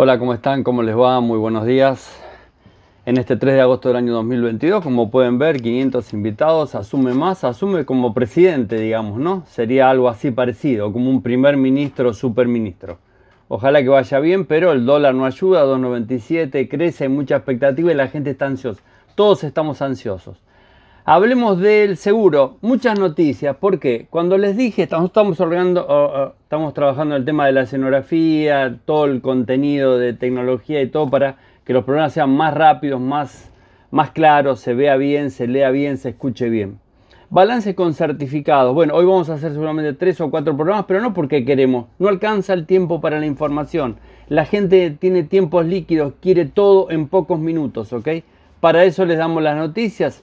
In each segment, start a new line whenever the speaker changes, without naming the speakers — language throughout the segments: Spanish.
Hola, ¿cómo están? ¿Cómo les va? Muy buenos días. En este 3 de agosto del año 2022, como pueden ver, 500 invitados, asume más, asume como presidente, digamos, ¿no? Sería algo así parecido, como un primer ministro, superministro. Ojalá que vaya bien, pero el dólar no ayuda, 2.97, crece, hay mucha expectativa y la gente está ansiosa. Todos estamos ansiosos. Hablemos del seguro. Muchas noticias. ¿Por qué? Cuando les dije, estamos, estamos, en trabajando el tema de la escenografía, todo el contenido de tecnología y todo para que los programas sean más rápidos, más, más claros, se vea bien, se lea bien, se escuche bien. Balance con certificados. Bueno, hoy vamos a hacer seguramente tres o cuatro programas, pero no porque queremos. No alcanza el tiempo para la información. La gente tiene tiempos líquidos, quiere todo en pocos minutos, ¿ok? Para eso les damos las noticias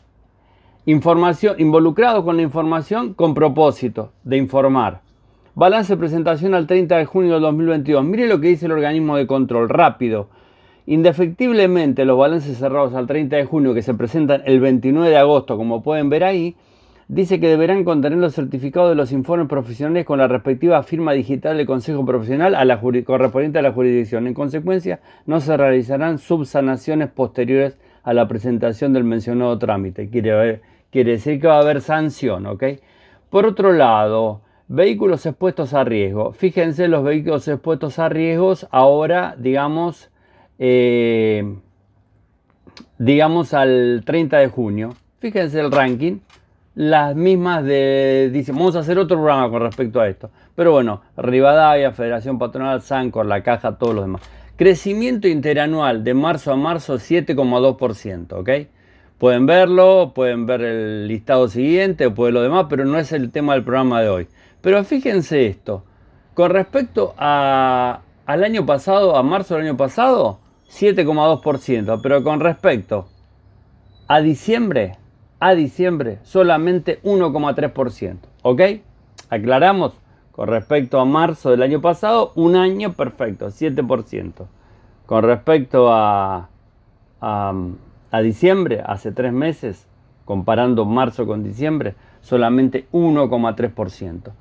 Información, involucrado con la información con propósito de informar. Balance de presentación al 30 de junio de 2022. Mire lo que dice el organismo de control, rápido. Indefectiblemente los balances cerrados al 30 de junio que se presentan el 29 de agosto, como pueden ver ahí, dice que deberán contener los certificados de los informes profesionales con la respectiva firma digital del Consejo Profesional a la correspondiente a la jurisdicción. En consecuencia, no se realizarán subsanaciones posteriores a la presentación del mencionado trámite. Quiere ver quiere decir que va a haber sanción, ¿ok? Por otro lado, vehículos expuestos a riesgo. Fíjense, los vehículos expuestos a riesgos ahora, digamos, eh, digamos al 30 de junio. Fíjense el ranking. Las mismas de... vamos a hacer otro programa con respecto a esto. Pero bueno, Rivadavia, Federación Patronal, Sancor, La Caja, todos los demás. Crecimiento interanual de marzo a marzo 7,2%, ¿ok? Pueden verlo, pueden ver el listado siguiente o puede lo demás, pero no es el tema del programa de hoy. Pero fíjense esto, con respecto a, al año pasado, a marzo del año pasado, 7,2%, pero con respecto a diciembre, a diciembre solamente 1,3%, ¿ok? Aclaramos, con respecto a marzo del año pasado, un año perfecto, 7%. Con respecto a, a diciembre, hace tres meses, comparando marzo con diciembre, solamente 1,3%.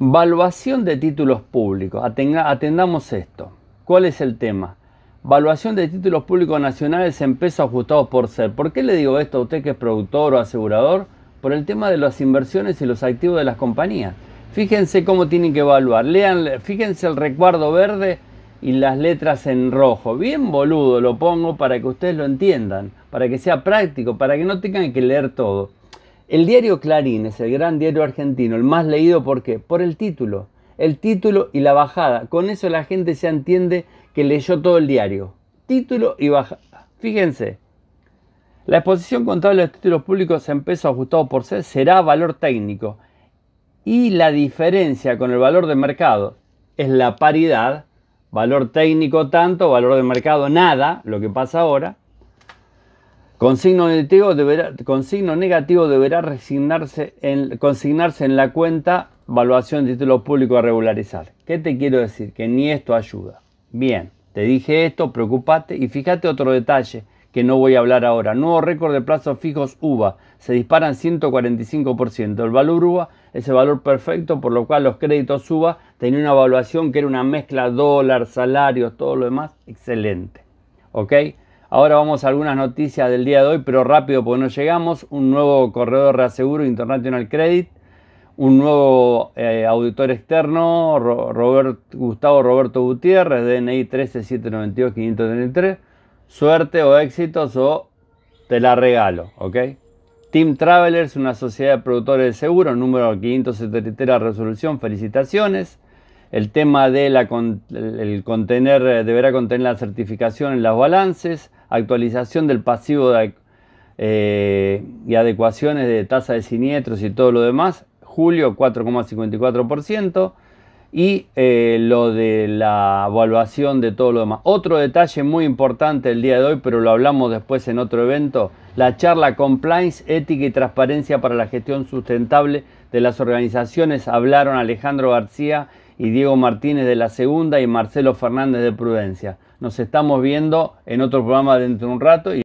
Valuación de títulos públicos. atendamos esto. ¿Cuál es el tema? Valuación de títulos públicos nacionales en pesos ajustados por ser. ¿Por qué le digo esto a usted que es productor o asegurador? Por el tema de las inversiones y los activos de las compañías. Fíjense cómo tienen que evaluar. Lean, fíjense el recuerdo verde y las letras en rojo. Bien boludo lo pongo para que ustedes lo entiendan, para que sea práctico, para que no tengan que leer todo. El diario Clarín es el gran diario argentino, el más leído ¿por qué? Por el título. El título y la bajada. Con eso la gente se entiende que leyó todo el diario. Título y bajada. Fíjense. La exposición contable de los títulos públicos en pesos ajustados por C será valor técnico. Y la diferencia con el valor de mercado es la paridad valor técnico tanto, valor de mercado nada, lo que pasa ahora. Con signo negativo deberá, negativo deberá resignarse en, consignarse en la cuenta valuación de títulos públicos a regularizar. ¿Qué te quiero decir? Que ni esto ayuda. Bien, te dije esto, preocupate y fíjate otro detalle que no voy a hablar ahora. Nuevo récord de plazos fijos UVA, se disparan 145%. El valor UVA es el valor perfecto, por lo cual los créditos UBA tenían una evaluación que era una mezcla dólar, salarios, todo lo demás, excelente. ¿Ok? Ahora vamos a algunas noticias del día de hoy, pero rápido porque no llegamos. Un nuevo corredor de reaseguro International Credit, un nuevo eh, auditor externo, Robert, Gustavo Roberto Gutiérrez, DNI 13792 suerte o éxitos o te la regalo, ¿ok? Team Travelers, una sociedad de productores de seguros número 573 resolución, felicitaciones. El tema de contener, deberá contener la certificación en los balances, actualización del pasivo eh, y adecuaciones de tasa de siniestros y todo lo demás, julio 4,54% y eh, lo de la evaluación de todo lo demás. Otro detalle muy importante el día de hoy, pero lo hablamos después en otro evento, la charla Compliance, Ética y Transparencia para la Gestión Sustentable de las Organizaciones. Hablaron Alejandro García y Diego Martínez de la Segunda y Marcelo Fernández de Prudencia. Nos estamos viendo en otro programa dentro de un rato.